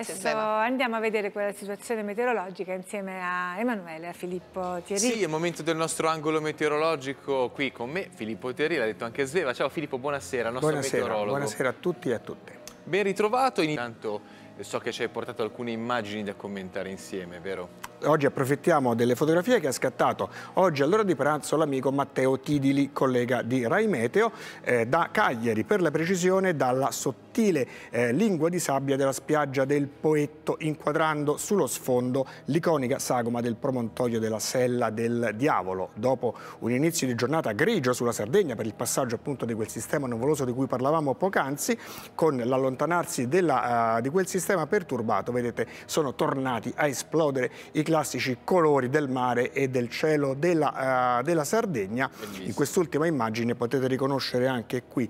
Adesso andiamo a vedere quella situazione meteorologica insieme a Emanuele e a Filippo Thierry. Sì, è il momento del nostro angolo meteorologico qui con me, Filippo Thierry, l'ha detto anche Sveva. Ciao Filippo, buonasera, nostro buonasera, meteorologo. Buonasera a tutti e a tutte. Ben ritrovato, intanto so che ci hai portato alcune immagini da commentare insieme, vero? Oggi approfittiamo delle fotografie che ha scattato oggi all'ora di pranzo l'amico Matteo Tidili, collega di Rai Meteo, eh, da Cagliari, per la precisione dalla sottile eh, lingua di sabbia della spiaggia del Poetto, inquadrando sullo sfondo l'iconica sagoma del promontorio della Sella del Diavolo. Dopo un inizio di giornata grigio sulla Sardegna per il passaggio appunto di quel sistema nuvoloso di cui parlavamo poc'anzi, con l'allontanarsi uh, di quel sistema sistema perturbato, vedete, sono tornati a esplodere i classici colori del mare e del cielo della, uh, della Sardegna. Bellissimo. In quest'ultima immagine potete riconoscere anche qui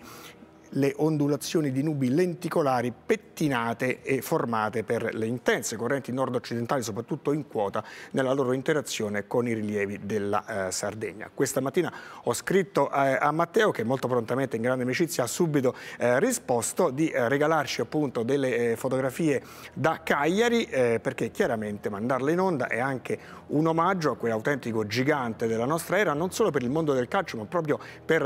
le ondulazioni di nubi lenticolari pettinate e formate per le intense correnti nord-occidentali, soprattutto in quota, nella loro interazione con i rilievi della eh, Sardegna. Questa mattina ho scritto eh, a Matteo, che molto prontamente in grande amicizia ha subito eh, risposto, di eh, regalarci appunto delle eh, fotografie da Cagliari, eh, perché chiaramente mandarle in onda è anche un omaggio a quell'autentico gigante della nostra era, non solo per il mondo del calcio, ma proprio per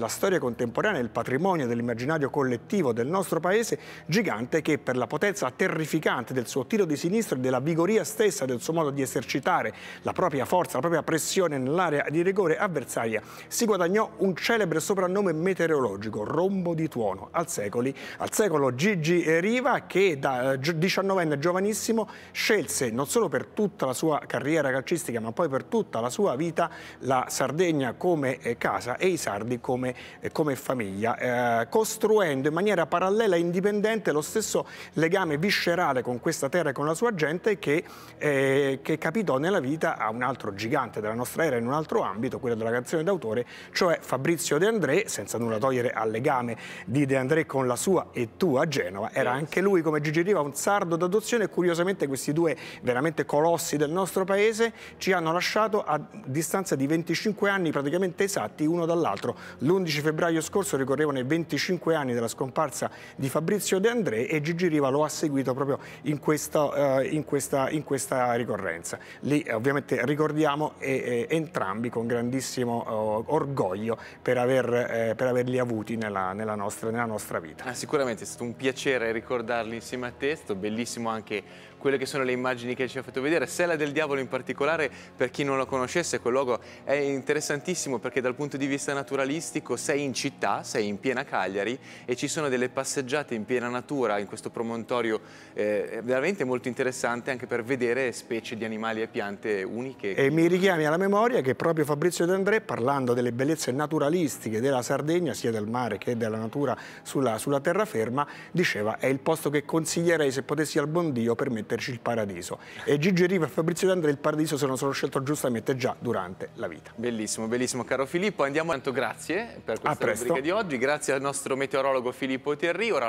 la storia contemporanea e il patrimonio dell'immaginazione nell'immaginario collettivo del nostro paese, gigante che per la potenza terrificante del suo tiro di sinistra e della vigoria stessa del suo modo di esercitare la propria forza, la propria pressione nell'area di rigore avversaria, si guadagnò un celebre soprannome meteorologico, rombo di tuono, al, secoli, al secolo Gigi Riva che da 19enne eh, giovanissimo scelse non solo per tutta la sua carriera calcistica ma poi per tutta la sua vita la Sardegna come eh, casa e i sardi come, eh, come famiglia. Eh, costruendo in maniera parallela e indipendente lo stesso legame viscerale con questa terra e con la sua gente che, eh, che capitò nella vita a un altro gigante della nostra era in un altro ambito, quello della canzone d'autore, cioè Fabrizio De André, senza nulla togliere al legame di De André con la sua e tua Genova, era anche lui come Gigi Riva un sardo d'adozione e curiosamente questi due veramente colossi del nostro paese ci hanno lasciato a distanza di 25 anni praticamente esatti uno dall'altro. L'11 febbraio scorso ricorrevano i 25 25 anni della scomparsa di Fabrizio De André e Gigi Riva lo ha seguito proprio in questa, eh, in questa, in questa ricorrenza. Lì eh, ovviamente ricordiamo entrambi con grandissimo eh, orgoglio per, aver, per averli avuti nella, nella, nostra, nella nostra, vita. Ah, sicuramente è stato un piacere ricordarli insieme a te, è stato bellissimo anche quelle che sono le immagini che ci ha fatto vedere. Sella del Diavolo in particolare, per chi non la conoscesse, quel luogo è interessantissimo perché dal punto di vista naturalistico sei in città, sei in piena Cagliari e ci sono delle passeggiate in piena natura in questo promontorio eh, veramente molto interessante anche per vedere specie di animali e piante uniche. E mi richiami alla memoria che proprio Fabrizio D'André, parlando delle bellezze naturalistiche della Sardegna, sia del mare che della natura sulla, sulla terraferma, diceva è il posto che consiglierei se potessi al buon Dio permettere permetterci il paradiso. E Gigi Riva e Fabrizio D'Andrea il paradiso se non sono scelto giustamente già durante la vita. Bellissimo, bellissimo caro Filippo. Andiamo tanto grazie per questa rubrica di oggi. Grazie al nostro meteorologo Filippo Terri. Ora la...